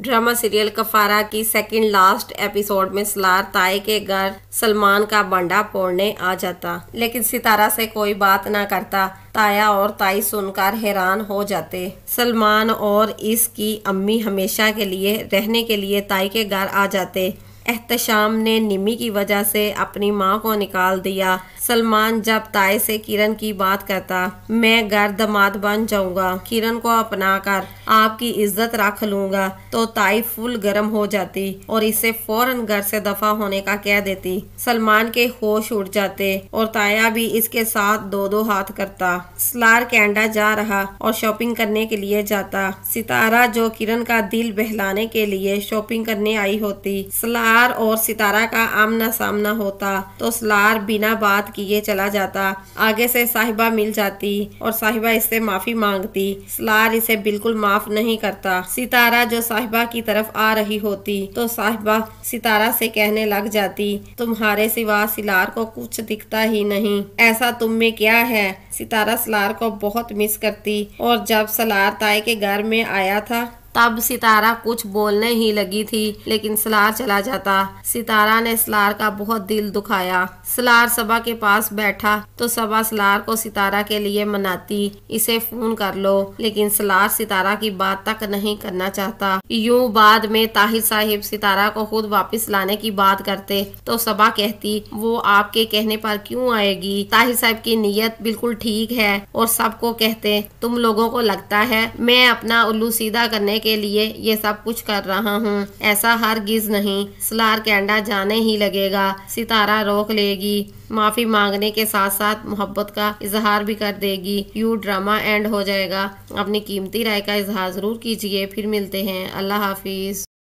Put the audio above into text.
drama serial कफारा की second last episode में सलार ताए के घर सलमान का बंडा फोड़ने आ जाता लेकिन सितारा से कोई बात ना करता ताया और ताई सुनकर हैरान हो जाते सलमान और इसकी अम्मी हमेशा के लिए रहने के लिए ताई के घर आ जाते एहतम ने निमी की वजह से अपनी माँ को निकाल दिया सलमान जब ताए से किरण की बात करता मैं घर दमाद बन जाऊंगा किरण को अपना कर आपकी इज्जत रख लूंगा तो ताई फुल गर्म हो जाती और इसे फौरन घर से दफा होने का कह देती सलमान के होश उड़ जाते और ताया भी इसके साथ दो दो हाथ करता सलार कैंडा जा रहा और शॉपिंग करने के लिए जाता सितारा जो किरण का दिल बहलाने के लिए शॉपिंग करने आई होती सलार और सितारा का आमना सामना होता तो सलार बिना बात कि ये चला जाता आगे से साहिबा मिल जाती और साहिबा इससे माफ़ी मांगती सलार इसे बिल्कुल माफ़ नहीं करता सितारा जो साहिबा की तरफ आ रही होती तो साहिबा सितारा से कहने लग जाती तुम्हारे सिवा सिलार को कुछ दिखता ही नहीं ऐसा तुम में क्या है सितारा सलार को बहुत मिस करती और जब सलार ताए के घर में आया था तब सितारा कुछ बोलने ही लगी थी लेकिन सलार चला जाता सितारा ने सलार का बहुत दिल दुखाया सलार सबा के पास बैठा तो सबा सलार को सितारा के लिए मनाती इसे फोन कर लो लेकिन सलार सितारा की बात तक नहीं करना चाहता यूं बाद में ताहिर साहिब सितारा को खुद वापस लाने की बात करते तो सबा कहती वो आपके कहने पर क्यों आएगी ताहिर साहिब की नीयत बिल्कुल ठीक है और सबको कहते तुम लोगों को लगता है मैं अपना उल्लू सीधा करने के लिए ये सब कुछ कर रहा हूँ ऐसा हर गिज नहीं सलार कैंडा जाने ही लगेगा सितारा रोक लेगी माफ़ी मांगने के साथ साथ मोहब्बत का इजहार भी कर देगी यू ड्रामा एंड हो जाएगा अपनी कीमती राय का इजहार ज़रूर कीजिए फिर मिलते हैं अल्लाह हाफिज़